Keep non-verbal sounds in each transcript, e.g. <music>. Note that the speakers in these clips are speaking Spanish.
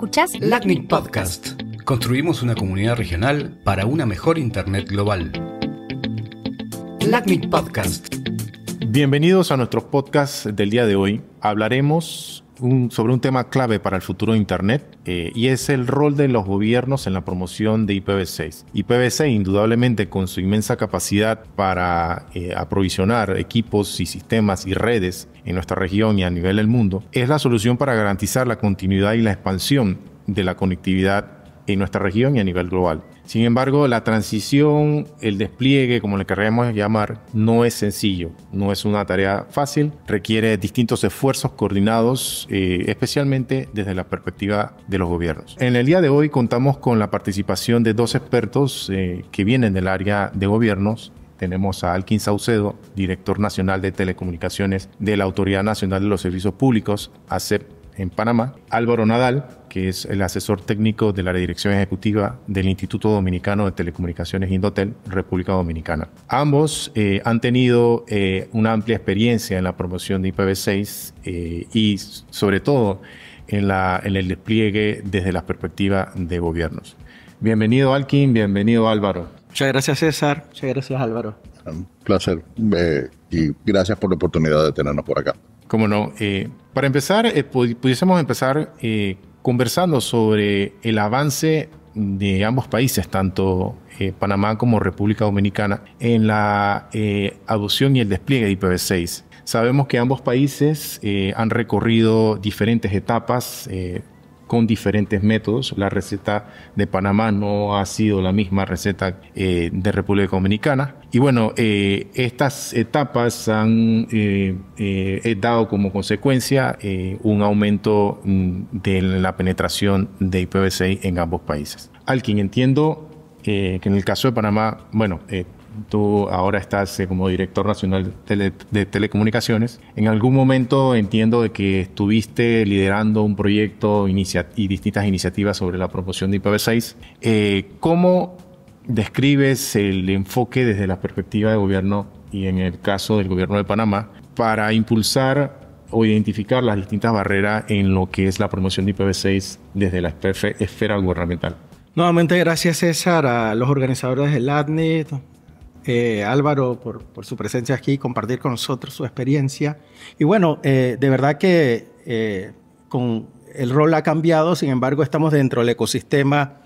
Escuchas LACNIC Podcast. Construimos una comunidad regional para una mejor Internet global. LACNIC Podcast. Bienvenidos a nuestro podcast del día de hoy. Hablaremos sobre un tema clave para el futuro de Internet eh, y es el rol de los gobiernos en la promoción de IPv6. IPv6 indudablemente con su inmensa capacidad para eh, aprovisionar equipos y sistemas y redes en nuestra región y a nivel del mundo, es la solución para garantizar la continuidad y la expansión de la conectividad en nuestra región y a nivel global. Sin embargo, la transición, el despliegue, como le querríamos llamar, no es sencillo, no es una tarea fácil, requiere distintos esfuerzos coordinados, eh, especialmente desde la perspectiva de los gobiernos. En el día de hoy contamos con la participación de dos expertos eh, que vienen del área de gobiernos tenemos a Alkin Saucedo, director nacional de telecomunicaciones de la Autoridad Nacional de los Servicios Públicos, ACEP, en Panamá, Álvaro Nadal, que es el asesor técnico de la dirección ejecutiva del Instituto Dominicano de Telecomunicaciones Indotel, República Dominicana. Ambos eh, han tenido eh, una amplia experiencia en la promoción de IPv6 eh, y sobre todo en, la, en el despliegue desde la perspectiva de gobiernos. Bienvenido Alkin, bienvenido Álvaro. Muchas gracias César, muchas gracias Álvaro. Un placer y gracias por la oportunidad de tenernos por acá. Cómo no. para empezar, pudiésemos empezar eh, conversando sobre el avance de ambos países, tanto eh, Panamá como República Dominicana, en la eh, adopción y el despliegue de IPv6. Sabemos que ambos países eh, han recorrido diferentes etapas, con diferentes métodos. La receta de Panamá no ha sido la misma receta eh, de República Dominicana. Y bueno, eh, estas etapas han eh, dado como consecuencia un aumento mm, de la penetración de IPv6 en ambos países. Al quien entiendo que en el caso de Panamá, bueno, tú ahora estás eh, como director nacional de, telecomunicaciones. En algún momento entiendo de que estuviste liderando un proyecto y distintas iniciativas sobre la promoción de IPv6. Eh, ¿Cómo describes el enfoque desde la perspectiva de gobierno y en el caso del gobierno de Panamá para impulsar o identificar las distintas barreras en lo que es la promoción de IPv6 desde la esfera gubernamental? Nuevamente, gracias César, a los organizadores del ADNIT, e, eh, Álvaro, por, su presencia aquí, compartir con nosotros su experiencia. Y bueno, eh, de verdad que eh, con el rol ha cambiado, sin embargo, estamos dentro del ecosistema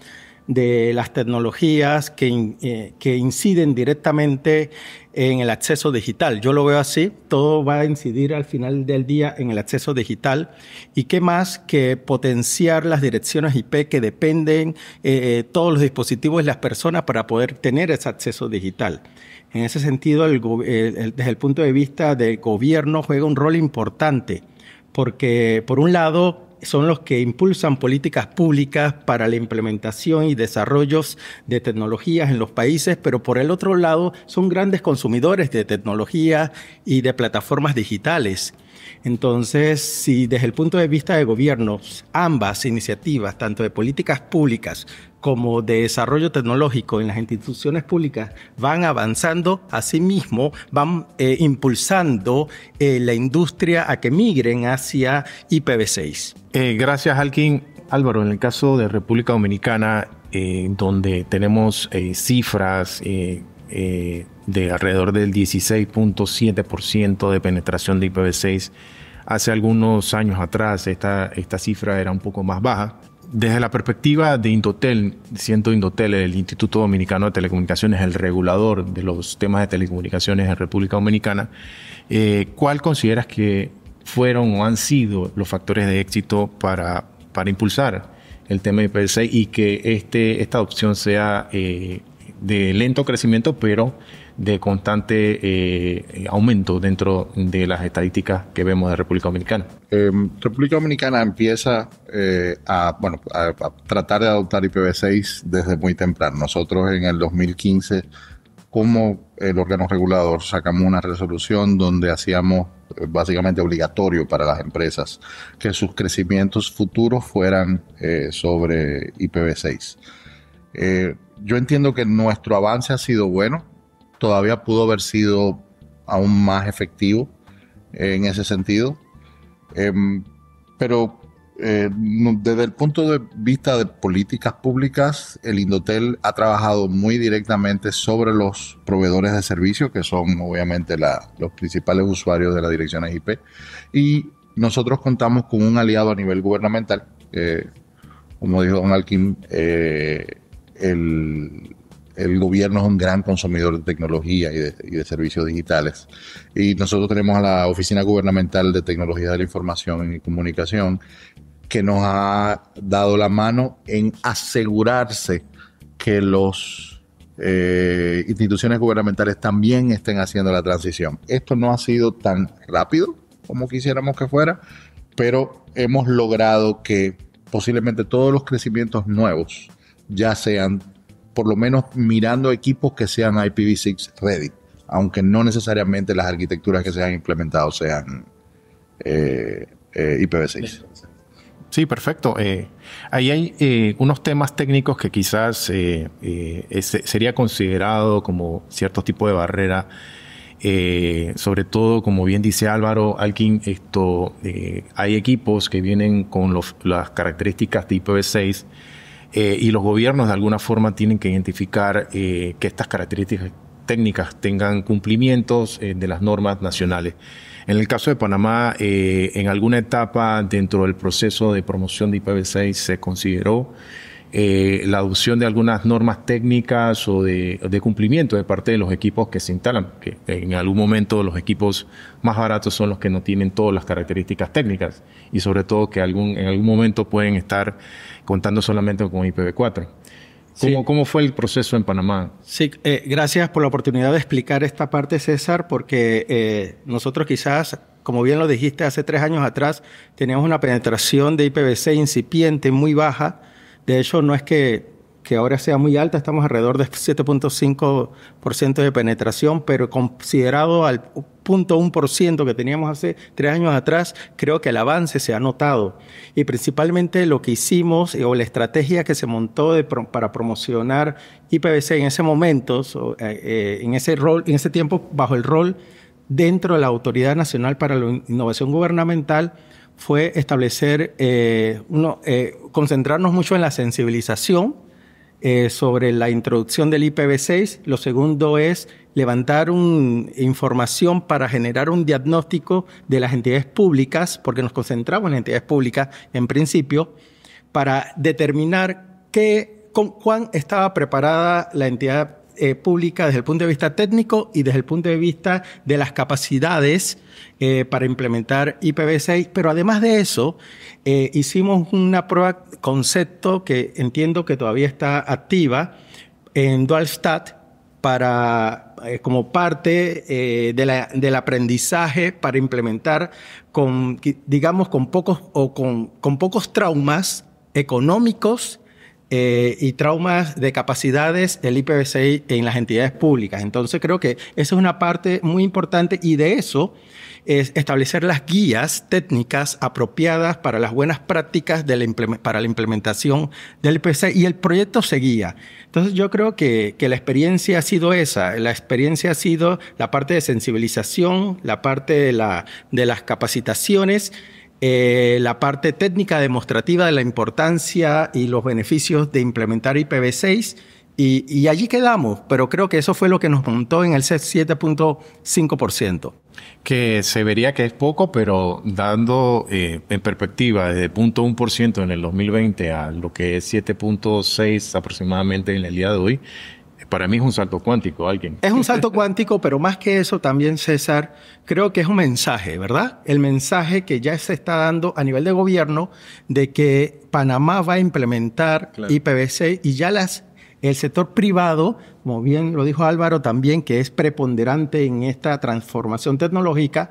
de las tecnologías que, que inciden directamente en el acceso digital. Yo lo veo así, todo va a incidir al final del día en el acceso digital. ¿Y qué más que potenciar las direcciones IP que dependen eh, eh, todos los dispositivos y las personas para poder tener ese acceso digital? En ese sentido, desde el punto de vista del gobierno, juega un rol importante, porque por un lado, son los que impulsan políticas públicas para la implementación y desarrollos de tecnologías en los países, pero por el otro lado son grandes consumidores de tecnología y de plataformas digitales. Entonces, si desde el punto de vista de gobiernos, ambas iniciativas, tanto de políticas públicas como de desarrollo tecnológico en las instituciones públicas van avanzando, asimismo van eh, impulsando eh, la industria a que migren hacia IPv6. Eh, gracias, Alkin. Álvaro, en el caso de República Dominicana, donde tenemos cifras eh, de alrededor del 16.7% de penetración de IPv6. Hace algunos años atrás esta, esta cifra era un poco más baja. Desde la perspectiva de Indotel, siendo Indotel el Instituto Dominicano de Telecomunicaciones el regulador de los temas de telecomunicaciones en República Dominicana, eh, ¿cuál consideras que fueron o han sido los factores de éxito para, para impulsar el tema de IPv6 y que este, esta adopción sea eh, de lento crecimiento, pero de constante eh, aumento dentro de las estadísticas que vemos de República Dominicana. Em, República Dominicana empieza eh, a, tratar de adoptar IPv6 desde muy temprano. Nosotros en el 2015 como el órgano regulador sacamos una resolución donde hacíamos eh, básicamente obligatorio para las empresas que sus crecimientos futuros fueran sobre IPv6 yo entiendo que nuestro avance ha sido bueno, todavía pudo haber sido aún más efectivo eh, en ese sentido, em, pero eh, desde el punto de vista de políticas públicas, el Indotel ha trabajado muy directamente sobre los proveedores de servicios, que son obviamente los principales usuarios de la dirección IP, y nosotros contamos con un aliado a nivel gubernamental, eh, como dijo Don Alkin el, gobierno es un gran consumidor de tecnología y de, servicios digitales. Y nosotros tenemos a la Oficina Gubernamental de Tecnología de la Información y Comunicación que nos ha dado la mano en asegurarse que las eh, instituciones gubernamentales también estén haciendo la transición. Esto no ha sido tan rápido como quisiéramos que fuera, pero hemos logrado que posiblemente todos los crecimientos nuevos ya sean, por lo menos mirando equipos que sean IPv6 ready, aunque no necesariamente las arquitecturas que se han implementado sean eh, eh, IPv6. Sí, perfecto. Eh, ahí hay unos temas técnicos que quizás sería considerado como cierto tipo de barrera. sobre todo, como bien dice Álvaro Alkin, esto, hay equipos que vienen con las características de IPv6 eh, y los gobiernos de alguna forma tienen que identificar eh, que estas características técnicas tengan cumplimientos eh, de las normas nacionales. En el caso de Panamá, en alguna etapa dentro del proceso de promoción de IPv6 se consideró eh, la adopción de algunas normas técnicas o de, cumplimiento de parte de los equipos que se instalan, que en algún momento los equipos más baratos son los que no tienen todas las características técnicas y sobre todo que algún, en algún momento pueden estar contando solamente con IPv4. ¿Cómo, fue el proceso en Panamá? Sí, eh, gracias por la oportunidad de explicar esta parte, César, porque eh, nosotros quizás como bien lo dijiste hace tres años atrás, teníamos una penetración de IPv6 incipiente muy baja de hecho, no es que, que ahora sea muy alta, estamos alrededor de 7.5% de penetración, pero considerado al 0.1% que teníamos hace tres años atrás, creo que el avance se ha notado. Y principalmente lo que hicimos eh, o la estrategia que se montó para promocionar IPVC en ese momento, eh, eh, en, ese rol, en ese tiempo bajo el rol dentro de la Autoridad Nacional para la Innovación Gubernamental, fue establecer, eh, uno, eh, concentrarnos mucho en la sensibilización eh, sobre la introducción del IPv6. Lo segundo es levantar información para generar un diagnóstico de las entidades públicas, porque nos concentramos en las entidades públicas en principio, para determinar qué, con, cuán estaba preparada la entidad eh, pública desde el punto de vista técnico y desde el punto de vista de las capacidades eh, para implementar IPv6. Pero además de eso, eh, hicimos una prueba concepto que entiendo que todavía está activa en DualStat para, como parte del aprendizaje para implementar con, digamos, con pocos o con, con pocos traumas económicos eh, y traumas de capacidades, del IPv6 en las entidades públicas. Entonces creo que esa es una parte muy importante y de eso es establecer las guías técnicas apropiadas para las buenas prácticas para la implementación del IPv6 y el proyecto seguía. Entonces yo creo que, que la experiencia ha sido esa, la experiencia ha sido la parte de sensibilización, la parte de, la, de las capacitaciones eh, la parte técnica demostrativa de la importancia y los beneficios de implementar IPv6 y, allí quedamos, pero creo que eso fue lo que nos montó en el 7.5%. Que se vería que es poco, pero dando eh, en perspectiva desde 0.1% en el 2020 a lo que es 7.6 aproximadamente en el día de hoy, para mí es un salto cuántico, alguien. Es un salto cuántico, pero más que eso también, César, creo que es un mensaje, ¿verdad? El mensaje que ya se está dando a nivel de gobierno de que Panamá va a implementar IPBC y ya las el sector privado, como bien lo dijo Álvaro también, que es preponderante en esta transformación tecnológica,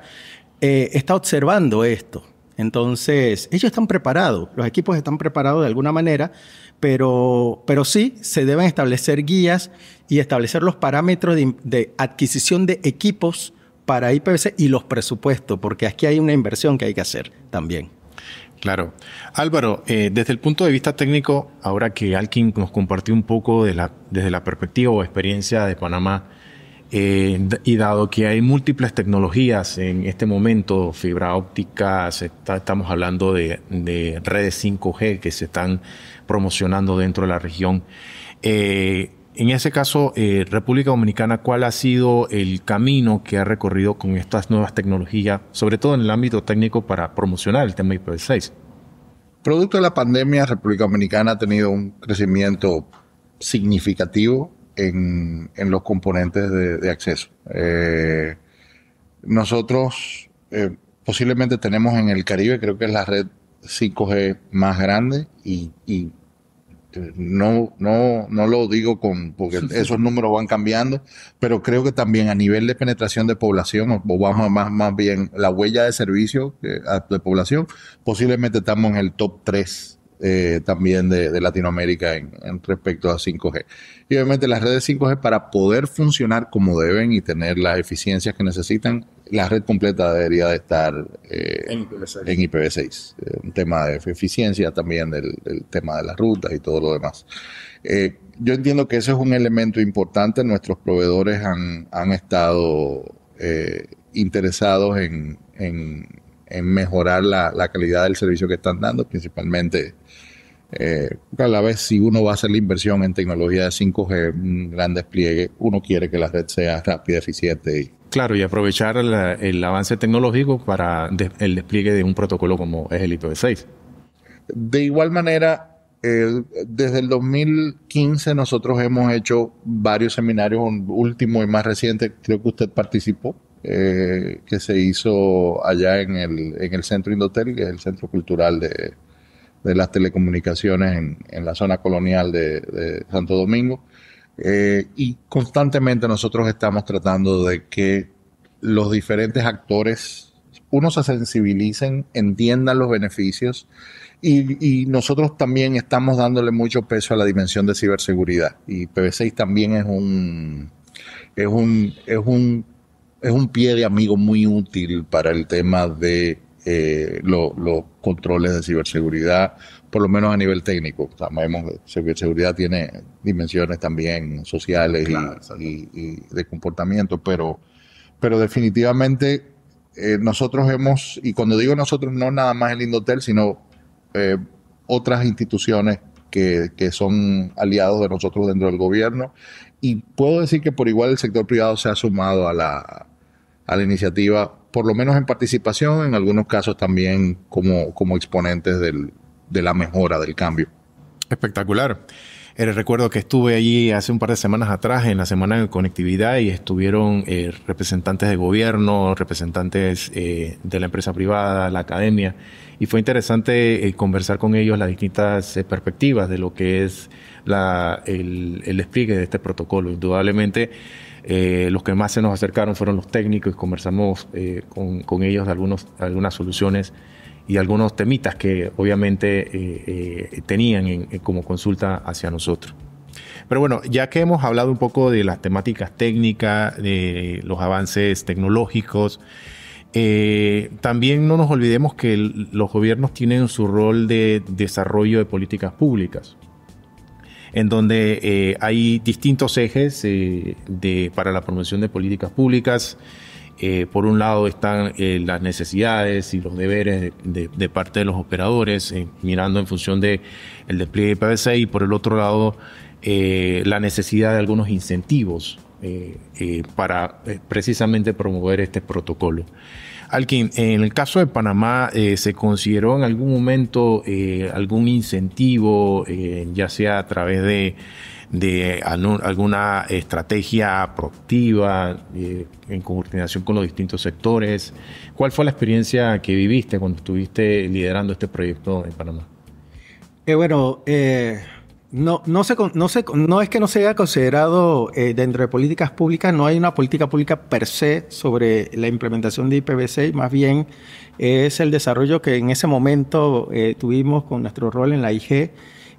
eh, está observando esto. Entonces, ellos están preparados, los equipos están preparados de alguna manera, pero, pero sí se deben establecer guías y establecer los parámetros de, adquisición de equipos para IPVC y los presupuestos, porque aquí hay una inversión que hay que hacer también. Claro. Álvaro, eh, desde el punto de vista técnico, ahora que Alkin nos compartió un poco de la, desde la perspectiva o experiencia de Panamá eh, y dado que hay múltiples tecnologías en este momento, fibra óptica, estamos hablando de, redes 5G que se están promocionando dentro de la región. Eh, en ese caso, eh, República Dominicana, ¿cuál ha sido el camino que ha recorrido con estas nuevas tecnologías, sobre todo en el ámbito técnico, para promocionar el tema IPv6? Producto de la pandemia, República Dominicana ha tenido un crecimiento significativo en, los componentes de, acceso. Eh, nosotros eh, posiblemente tenemos en el Caribe, creo que es la red 5G más grande y, eh, no, no, lo digo con, porque esos números van cambiando, pero creo que también a nivel de penetración de población, o vamos más, más bien la huella de servicio de población, posiblemente estamos en el top 3 eh, también de, Latinoamérica en, respecto a 5G. Y obviamente las redes 5G para poder funcionar como deben y tener las eficiencias que necesitan, la red completa debería de estar eh, en IPv6. Eh, un tema de eficiencia también del, tema de las rutas y todo lo demás. yo entiendo que ese es un elemento importante. Nuestros proveedores han, estado interesados en, mejorar la, la calidad del servicio que están dando, principalmente eh, a la vez, si uno va a hacer la inversión en tecnología de 5G, un gran despliegue, uno quiere que la red sea rápida, eficiente. Y... Claro, y aprovechar el avance tecnológico para el despliegue de un protocolo como es el IPv6. De igual manera, eh, desde el 2015 nosotros hemos hecho varios seminarios, un último y más reciente, creo que usted participó, eh, que se hizo allá en el, en el Centro Indotel, que es el centro cultural de, de las telecomunicaciones en, la zona colonial de, Santo Domingo. Eh, y constantemente nosotros estamos tratando de que los diferentes actores, uno se sensibilicen, entiendan los beneficios y, nosotros también estamos dándole mucho peso a la dimensión de ciberseguridad. Y PB6 también es un, es un, es un pie de amigo muy útil para el tema de eh, los controles de ciberseguridad, por lo menos a nivel técnico. Sabemos que ciberseguridad tiene dimensiones también sociales y, de comportamiento, pero, pero definitivamente eh, nosotros hemos, y cuando digo nosotros, no nada más el Indotel, sino eh, otras instituciones que, que, son aliados de nosotros dentro del gobierno. Y puedo decir que por igual el sector privado se ha sumado a la, a la iniciativa por lo menos en participación, en algunos casos también como, como exponentes del, de la mejora, del cambio. Espectacular. Eh, recuerdo que estuve allí hace un par de semanas atrás en la Semana de Conectividad y estuvieron eh, representantes de gobierno, representantes eh, de la empresa privada, la academia, y fue interesante conversar con ellos las distintas perspectivas de lo que es la, el, el, despliegue de este protocolo. Indudablemente eh, los que más se nos acercaron fueron los técnicos y conversamos eh, con, ellos de algunas soluciones y algunos temitas que obviamente eh, tenían como consulta hacia nosotros. Pero bueno, ya que hemos hablado un poco de las temáticas técnicas, de los avances tecnológicos, también no nos olvidemos que los gobiernos tienen su rol de desarrollo de políticas públicas en donde eh, hay distintos ejes eh, para la promoción de políticas públicas. Eh, por un lado están las necesidades y los deberes de, parte de los operadores, mirando en función del el despliegue de PVC, y por el otro lado la necesidad de algunos incentivos para precisamente promover este protocolo. Alkin, en el caso de Panamá, eh, ¿se consideró en algún momento eh, algún incentivo, eh, ya sea a través de, de alguna estrategia proactiva en coordinación con los distintos sectores? ¿Cuál fue la experiencia que viviste cuando estuviste liderando este proyecto en Panamá? bueno, no, no, se, es que no se haya considerado eh, dentro de políticas públicas, no hay una política pública per se sobre la implementación de IPv6, más bien es el desarrollo que en ese momento eh, tuvimos con nuestro rol en la IG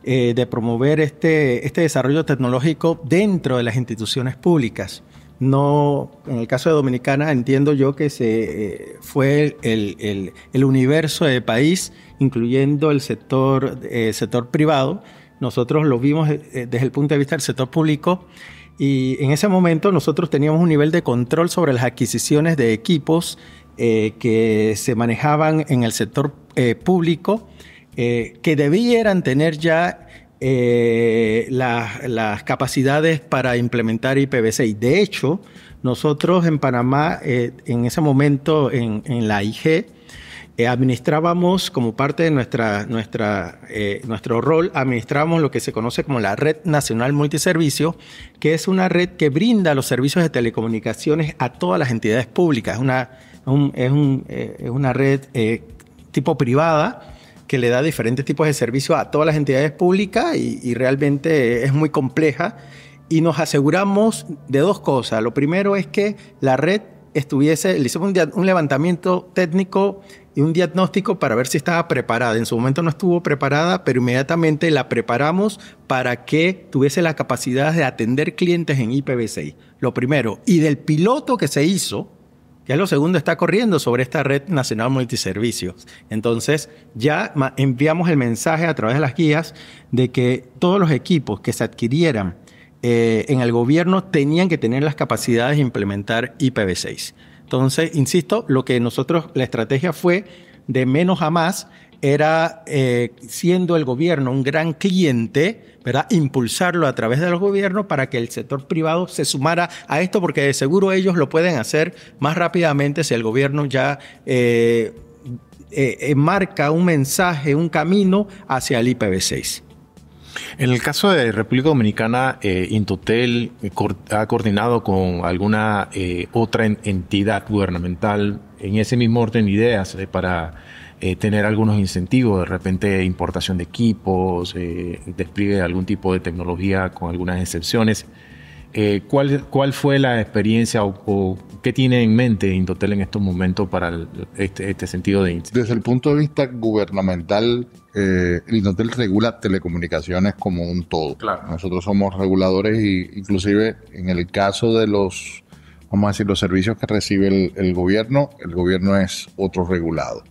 eh, de promover este, este, desarrollo tecnológico dentro de las instituciones públicas. No, en el caso de Dominicana entiendo yo que se fue el, universo de país, incluyendo el sector, sector privado, nosotros lo vimos eh, eh, desde el punto de vista del sector público y en ese momento nosotros teníamos un nivel de control sobre las adquisiciones de equipos eh, que se manejaban en el sector público, que debieran tener ya las capacidades para implementar IPv6. De hecho, nosotros en Panamá, en ese momento en, en la IG, eh, administrábamos como parte de nuestra, nuestra, eh, nuestro rol, administrábamos lo que se conoce como la Red Nacional Multiservicio, que es una red que brinda los servicios de telecomunicaciones a todas las entidades públicas. Una, eh, es, una red tipo privada que le da diferentes tipos de servicios a todas las entidades públicas y, realmente es muy compleja. Y nos aseguramos de dos cosas. Lo primero es que la red estuviese, le hicimos un, un levantamiento técnico y un diagnóstico para ver si estaba preparada. En su momento no estuvo preparada, pero inmediatamente la preparamos para que tuviese la capacidad de atender clientes en IPv6. Lo primero. Y del piloto que se hizo, que ya lo segundo está corriendo sobre esta red nacional multiservicios. Entonces, ya enviamos el mensaje a través de las guías de que todos los equipos que se adquirieran eh, en el gobierno tenían que tener las capacidades de implementar IPv6. Entonces, insisto, lo que nosotros, la estrategia fue de menos a más, era eh, siendo el gobierno un gran cliente, ¿verdad? Impulsarlo a través de los gobiernos para que el sector privado se sumara a esto, porque de seguro ellos lo pueden hacer más rápidamente si el gobierno ya eh, eh, eh marca un mensaje, un camino hacia el IPv6. En el caso de República Dominicana, eh, Intotel eh, ha coordinado con alguna eh, otra entidad gubernamental en ese mismo orden de ideas para tener algunos incentivos, de repente importación de equipos, despliegue de algún tipo de tecnología con algunas excepciones. Eh, ¿cuál, ¿cuál fue la experiencia o, qué tiene en mente Indotel en estos momentos para este, este, sentido de índice? Desde el punto de vista gubernamental, eh, Indotel regula telecomunicaciones como un todo. Claro. Nosotros somos reguladores y inclusive en el caso de los, vamos a decir, los servicios que recibe el, gobierno, el gobierno es otro regulado.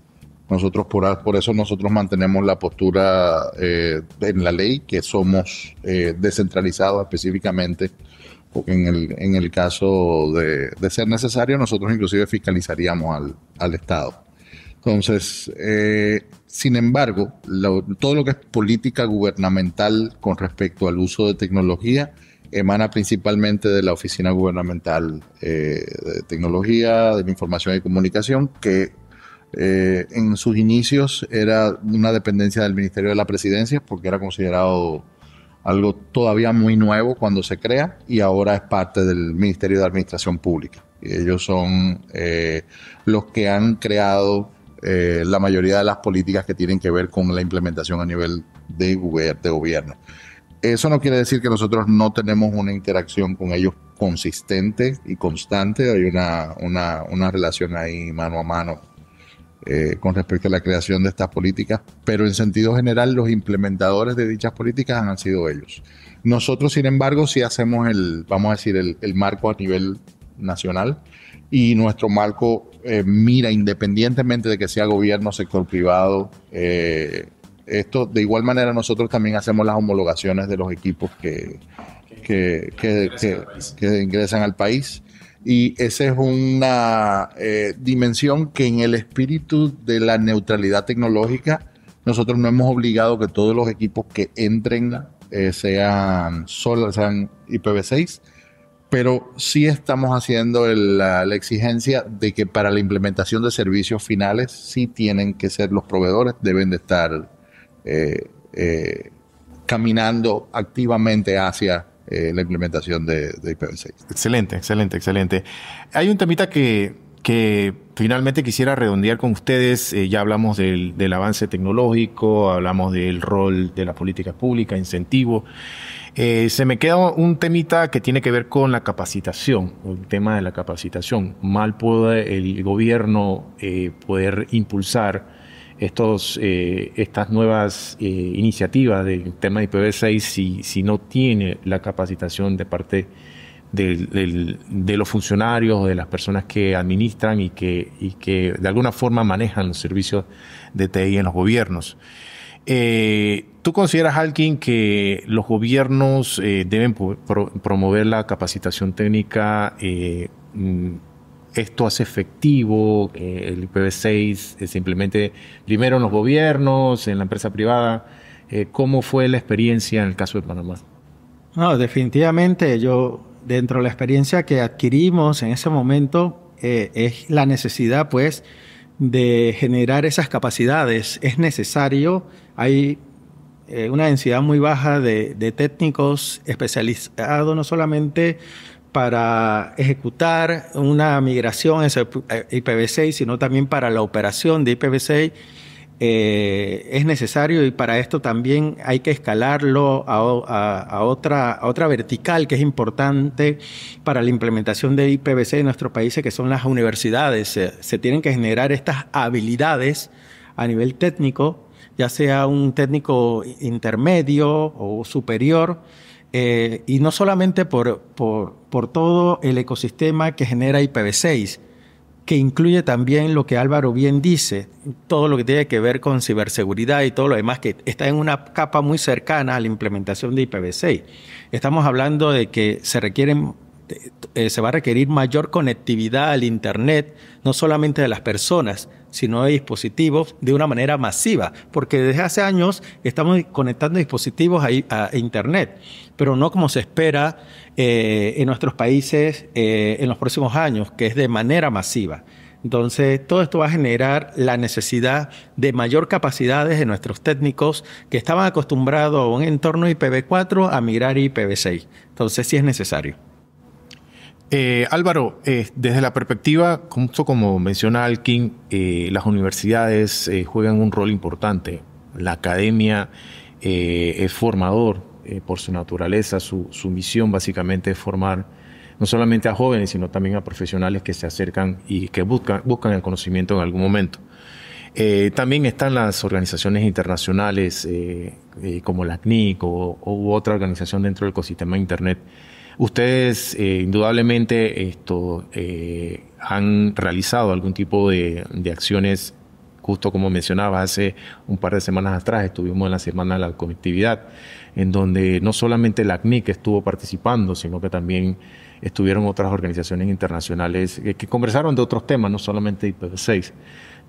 Nosotros por, por, eso nosotros mantenemos la postura eh, en la ley que somos descentralizados específicamente en el, en el caso de, ser necesario, nosotros inclusive fiscalizaríamos al, Estado. Entonces, eh, sin embargo, todo lo que es política gubernamental con respecto al uso de tecnología emana principalmente de la Oficina Gubernamental eh, de Tecnología, de Información y Comunicación, que eh, en sus inicios era una dependencia del Ministerio de la Presidencia porque era considerado algo todavía muy nuevo cuando se crea y ahora es parte del Ministerio de Administración Pública. Y ellos son eh, los que han creado eh, la mayoría de las políticas que tienen que ver con la implementación a nivel de, de gobierno. Eso no quiere decir que nosotros no tenemos una interacción con ellos consistente y constante. Hay una, una, una relación ahí mano a mano eh, con respecto a la creación de estas políticas, pero en sentido general los implementadores de dichas políticas han sido ellos. Nosotros, sin embargo, sí hacemos el, vamos a decir, el, marco a nivel nacional y nuestro marco eh, mira independientemente de que sea gobierno, sector privado. Eh, esto, de igual manera, nosotros también hacemos las homologaciones de los equipos que, que ingresan al país y esa es una eh, dimensión que en el espíritu de la neutralidad tecnológica, nosotros no hemos obligado que todos los equipos que entren eh, sean solar, IPv6, pero sí estamos haciendo la, exigencia de que para la implementación de servicios finales sí tienen que ser los proveedores, deben de estar eh, caminando activamente hacia eh, la implementación de, IPv6. Excelente, excelente, excelente. Hay un temita que, finalmente quisiera redondear con ustedes. Eh, ya hablamos del, avance tecnológico, hablamos del rol de la política pública, incentivo. Eh, se me queda un temita que tiene que ver con la capacitación, el tema de la capacitación. Mal puede el gobierno poder impulsar estos, eh, estas nuevas eh, iniciativas del tema de IPv6 si, no tiene la capacitación de parte de los funcionarios, o de las personas que administran y que, y que de alguna forma manejan los servicios de TI en los gobiernos. Eh, ¿Tú consideras, Alkin, que los gobiernos deben promover la capacitación técnica? Mm, esto hace efectivo, el IPv6 simplemente primero en los gobiernos, en la empresa privada. Eh, ¿Cómo fue la experiencia en el caso de Panamá? No, definitivamente yo, dentro de la experiencia que adquirimos en ese momento, eh, es la necesidad, pues, de generar esas capacidades. Es necesario, hay eh, una densidad muy baja de, de técnicos especializados no solamente para ejecutar una migración a IPv6, sino también para la operación de IPv6 eh, es necesario y para esto también hay que escalarlo a, otra, vertical que es importante para la implementación de IPv6 en nuestros países, que son las universidades. se tienen que generar estas habilidades a nivel técnico, ya sea un técnico intermedio o superior eh, y no solamente por, por, todo el ecosistema que genera IPv6, que incluye también lo que Álvaro bien dice, todo lo que tiene que ver con ciberseguridad y todo lo demás, que está en una capa muy cercana a la implementación de IPv6. Estamos hablando de que se requieren eh, se va a requerir mayor conectividad al Internet, no solamente de las personas, sino de dispositivos de una manera masiva, porque desde hace años estamos conectando dispositivos a, Internet, pero no como se espera eh, en nuestros países eh, en los próximos años, que es de manera masiva. Entonces, todo esto va a generar la necesidad de mayor capacidades de nuestros técnicos que estaban acostumbrados a un entorno IPv4 a migrar IPv6. Entonces, sí es necesario. Eh, Álvaro, eh, desde la perspectiva, como menciona Alkin, eh, las universidades juegan un rol importante. La academia es formador por su naturaleza, su, misión básicamente es formar no solamente a jóvenes, sino también a profesionales que se acercan y que buscan, el conocimiento en algún momento. también están las organizaciones internacionales como la CNIC o, u otra organización dentro del ecosistema de Internet Ustedes eh, indudablemente esto, eh, han realizado algún tipo de, acciones, justo como mencionaba, hace un par de semanas atrás estuvimos en la Semana de la Conectividad, en donde no solamente la CNIC estuvo participando, sino que también estuvieron otras organizaciones internacionales eh, que, conversaron de otros temas, no solamente IPv6.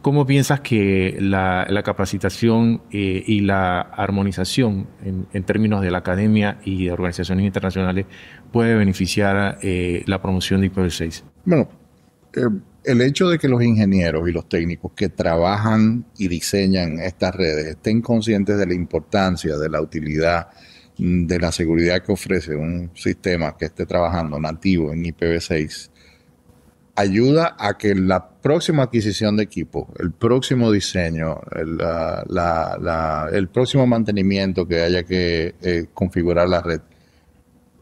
¿Cómo piensas que la, capacitación eh, y la armonización en, términos de la academia y de organizaciones internacionales puede beneficiar eh, la promoción de IPv6? Bueno, eh, el hecho de que los ingenieros y los técnicos que trabajan y diseñan estas redes estén conscientes de la importancia, de la utilidad, mm, de la seguridad que ofrece un sistema que esté trabajando nativo en IPv6 ayuda a que la próxima adquisición de equipo, el próximo diseño, el, el próximo mantenimiento que haya que eh, configurar la red,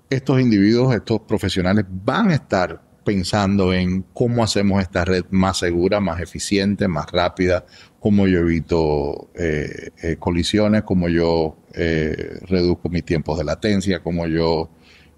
estos individuos, estos profesionales van a estar pensando en cómo hacemos esta red más segura, más eficiente, más rápida, cómo yo evito eh, eh, colisiones, cómo yo reduzco mis tiempos de latencia, cómo yo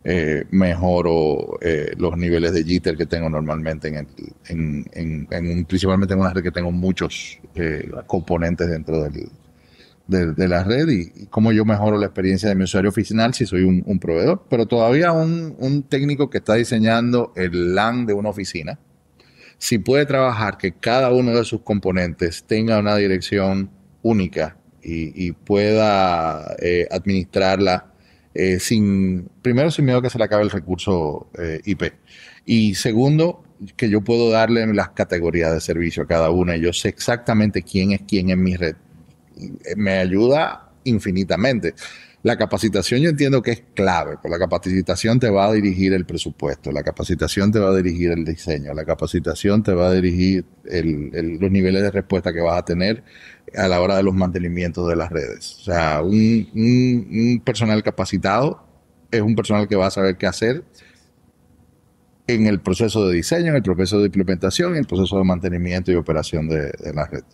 eh, mejoro eh, los niveles de jitter que tengo normalmente en, principalmente en una red que tengo muchos eh, componentes dentro del, de, la red y, cómo yo mejoro la experiencia de mi usuario final si soy un, proveedor. Pero todavía un, técnico que está diseñando el LAN de una oficina, si puede trabajar que cada uno de sus componentes tenga una dirección única y pueda eh, administrarla eh, sin, primero sin miedo a que se le acabe el recurso eh, IP. Y segundo, que yo puedo darle las categorías de servicio a cada una. Yo sé exactamente quién es quién en mi red. Me ayuda infinitamente. La capacitación yo entiendo que es clave, porque la capacitación te va a dirigir el presupuesto, la capacitación te va a dirigir el diseño, la capacitación te va a dirigir los niveles de respuesta que vas a tener a la hora de los mantenimientos de las redes. O sea, un, personal capacitado es un personal que va a saber qué hacer en el proceso de diseño, en el proceso de implementación, en el proceso de mantenimiento y operación de, las redes.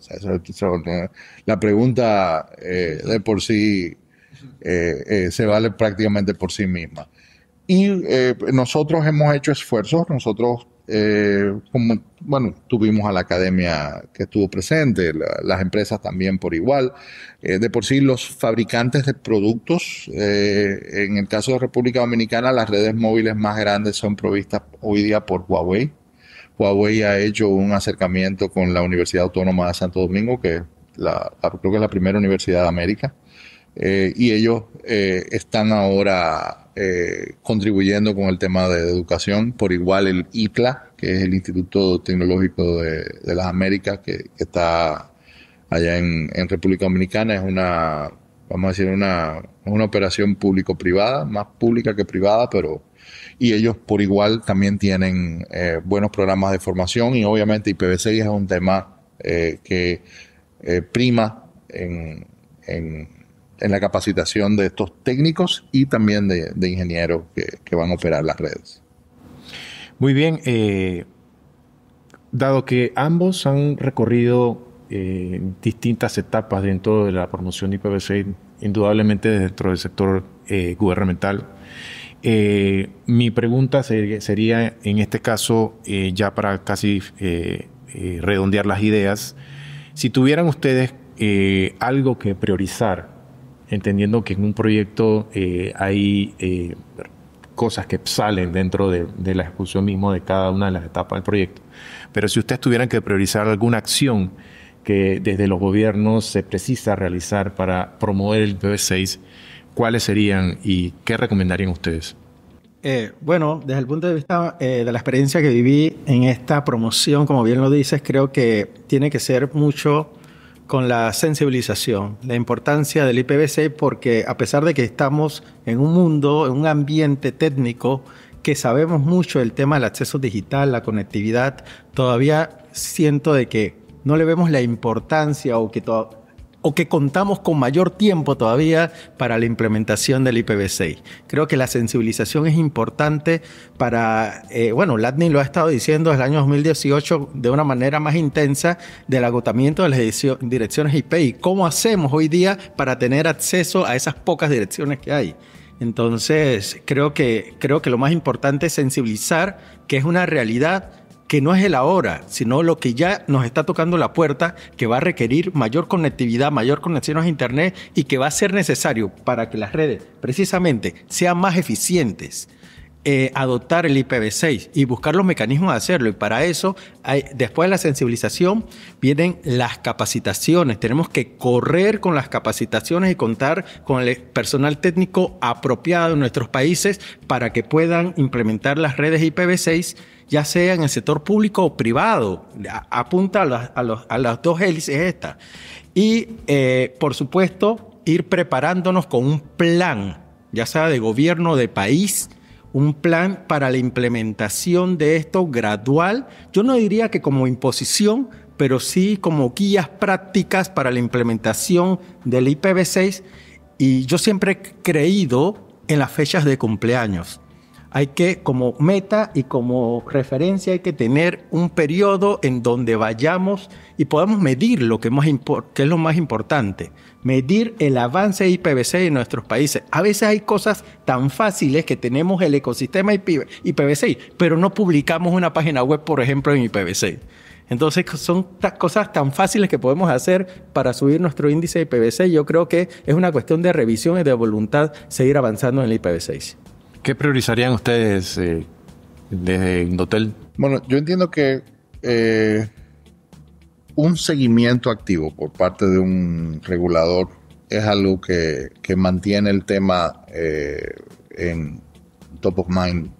la pregunta eh, de por sí eh, eh, se vale prácticamente por sí misma. Y eh, nosotros hemos hecho esfuerzos, nosotros, eh, bueno, tuvimos a la academia que estuvo presente, las empresas también por igual, eh, de por sí los fabricantes de productos, en el caso de República Dominicana, las redes móviles más grandes son provistas hoy día por Huawei. Huawei ha hecho un acercamiento con la Universidad Autónoma de Santo Domingo, que la, creo que es la primera universidad de América. Eh, y ellos eh, están ahora eh, contribuyendo con el tema de educación, por igual el IPLA que es el Instituto Tecnológico de, las Américas, que, está allá en, República Dominicana, es una, vamos a decir, una, una operación público-privada, más pública que privada, pero... Y ellos por igual también tienen buenos programas de formación y obviamente ipv es un tema que prima en en la capacitación de estos técnicos y también de, ingenieros que, van a operar las redes. Muy bien, eh, dado que ambos han recorrido eh, distintas etapas dentro de la promoción de IPv6, indudablemente dentro del sector eh, gubernamental, mi pregunta sería, en este caso, ya para casi redondear las ideas, si tuvieran ustedes algo que priorizar entendiendo que en un proyecto eh, hay eh, cosas que salen dentro de, la ejecución mismo de cada una de las etapas del proyecto. Pero si ustedes tuvieran que priorizar alguna acción que desde los gobiernos se precisa realizar para promover el bb 6 ¿cuáles serían y qué recomendarían ustedes? Eh, bueno, desde el punto de vista de la experiencia que viví en esta promoción, como bien lo dices, creo que tiene que ser mucho con la sensibilización, la importancia del IPVC, porque a pesar de que estamos en un mundo, en un ambiente técnico que sabemos mucho del tema del acceso digital, la conectividad, todavía siento de que no le vemos la importancia o que todavía o que contamos con mayor tiempo todavía para la implementación del IPv6. Creo que la sensibilización es importante para, eh, bueno, LATNI lo ha estado diciendo desde el año 2018 de una manera más intensa del agotamiento de las direcciones IP cómo hacemos hoy día para tener acceso a esas pocas direcciones que hay. Entonces, creo que, creo que lo más importante es sensibilizar que es una realidad que no es el ahora, sino lo que ya nos está tocando la puerta, que va a requerir mayor conectividad, mayor conexión a Internet y que va a ser necesario para que las redes precisamente sean más eficientes. Eh, adoptar el IPv6 y buscar los mecanismos de hacerlo. Y para eso, después de la sensibilización, vienen las capacitaciones. Tenemos que correr con las capacitaciones y contar con el personal técnico apropiado en nuestros países para que puedan implementar las redes IPv6 ya sea en el sector público o privado. Apunta a, las, dos hélices estas. Y, eh, por supuesto, ir preparándonos con un plan, ya sea de gobierno, de país, un plan para la implementación de esto gradual. Yo no diría que como imposición, pero sí como guías prácticas para la implementación del IPv6. Y yo siempre he creído en las fechas de cumpleaños hay que, como meta y como referencia, hay que tener un periodo en donde vayamos y podamos medir lo que, más es lo más importante, medir el avance de IPv6 en nuestros países. A veces hay cosas tan fáciles que tenemos el ecosistema IPv6, pero no publicamos una página web, por ejemplo, en IPv6. Entonces son cosas tan fáciles que podemos hacer para subir nuestro índice de IPv6. Yo creo que es una cuestión de revisión y de voluntad seguir avanzando en el IPv6. ¿Qué priorizarían ustedes eh, desde Indotel? Bueno, yo entiendo que eh, un seguimiento activo por parte de un regulador es algo que, mantiene el tema eh, en top of mind.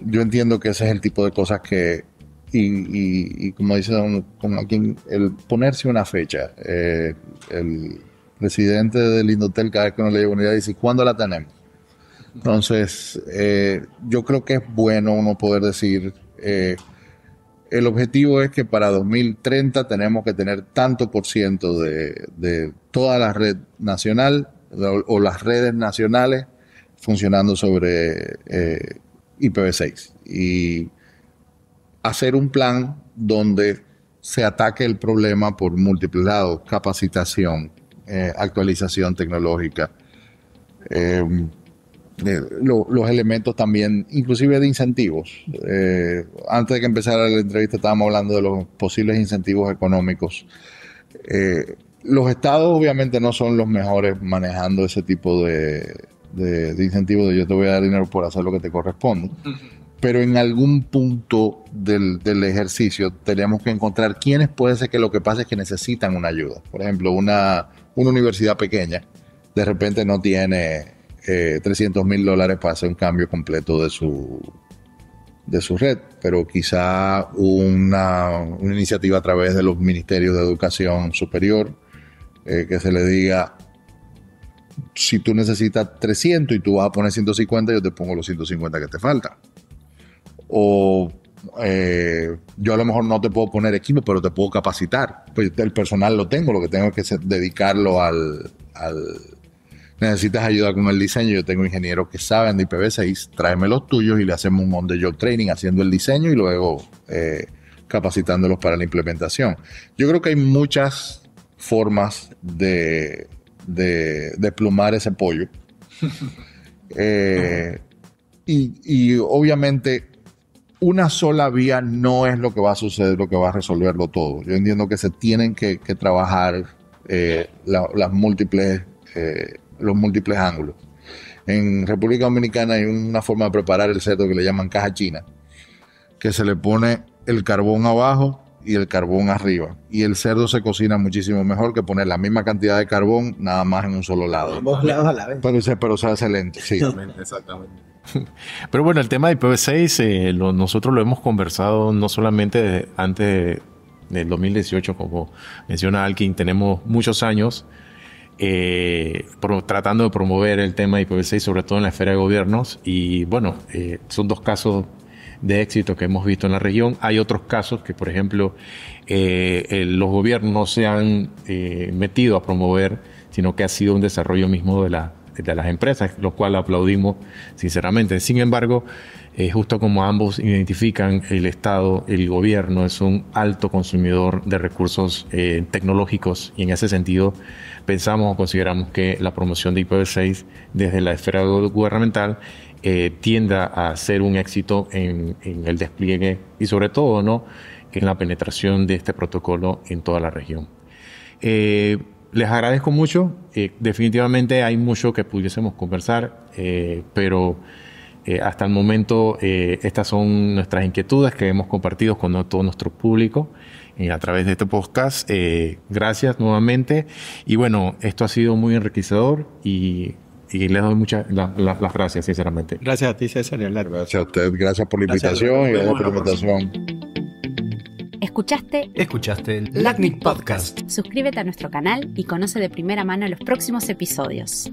yo entiendo que ese es el tipo de cosas que, y, como dice don, con el ponerse una fecha, el presidente del Indotel cada vez que nos le llega una idea dice, ¿cuándo la tenemos? Entonces, eh, yo creo que es bueno uno poder decir, eh, el objetivo es que para 2030 tenemos que tener tanto por ciento de, de toda la red nacional o, las redes nacionales funcionando sobre eh, IPv6 y hacer un plan donde se ataque el problema por múltiples lados, capacitación, actualización tecnológica. Eh, eh, los elementos también, inclusive de incentivos. Eh, antes de que empezara la entrevista estábamos hablando de los posibles incentivos económicos. Eh, los estados obviamente no son los mejores manejando ese tipo de, de, incentivos de yo te voy a dar dinero por hacer lo que te corresponde. Pero en algún punto del, ejercicio tenemos que encontrar quiénes puede ser que lo que pasa es que necesitan una ayuda. Por ejemplo, una, una universidad pequeña de repente no tiene 300 eh, mil dólares para hacer un cambio completo de su, de su red, pero quizá una, iniciativa a través de los ministerios de educación superior eh, que se le diga, si tú necesitas 300 y tú vas a poner 150, yo te pongo los 150 que te faltan. O eh, yo a lo mejor no te puedo poner equipo, pero te puedo capacitar. Pues el personal lo tengo, lo que tengo es que dedicarlo al, al necesitas ayuda con el diseño, yo tengo ingenieros que saben de IPv6, tráeme los tuyos y le hacemos un on-the-job training haciendo el diseño y luego eh, capacitándolos para la implementación. Yo creo que hay muchas formas de, de, plumar ese pollo. <laughs> Eh, y, obviamente una sola vía no es lo que va a suceder, lo que va a resolverlo todo. Yo entiendo que se tienen que, trabajar eh, las múltiples los múltiples ángulos. En República Dominicana hay una forma de preparar el cerdo que le llaman caja china, que se le pone el carbón abajo y el carbón arriba. Y el cerdo se cocina muchísimo mejor que poner la misma cantidad de carbón nada más en un solo lado. Ambos lados a la vez. Pero, sea excelente, Exactamente. <laughs> Pero bueno, el tema de IPv6 eh, nosotros lo hemos conversado no solamente antes del 2018, como menciona Alkin, tenemos muchos años eh, tratando de promover el tema de IPv6, sobre todo en la esfera de gobiernos. Y bueno, eh, son dos casos de éxito que hemos visto en la región. Hay otros casos que, por ejemplo, eh, los gobiernos no se han metido a promover, sino que ha sido un desarrollo mismo de la, de las empresas, lo cual aplaudimos sinceramente. Sin embargo, eh, justo como ambos identifican, el Estado, el gobierno es un alto consumidor de recursos eh, tecnológicos y en ese sentido pensamos o consideramos que la promoción de IPv6 desde la esfera gubernamental eh, tienda a ser un éxito en, el despliegue y sobre todo ¿no? en la penetración de este protocolo en toda la región. Eh, les agradezco mucho. Eh, definitivamente hay mucho que pudiésemos conversar, eh, pero eh, hasta el momento estas son nuestras inquietudes que hemos compartido con todo nuestro público a través de este podcast. gracias nuevamente. Y bueno, esto ha sido muy enriquecedor y, les doy muchas las gracias, sinceramente. Gracias a ti, César. Gracias a usted, gracias por la invitación y gracias por la invitación. Escuchaste. Escuchaste el LACNIC Podcast. Suscríbete a nuestro canal y conoce de primera mano los próximos episodios.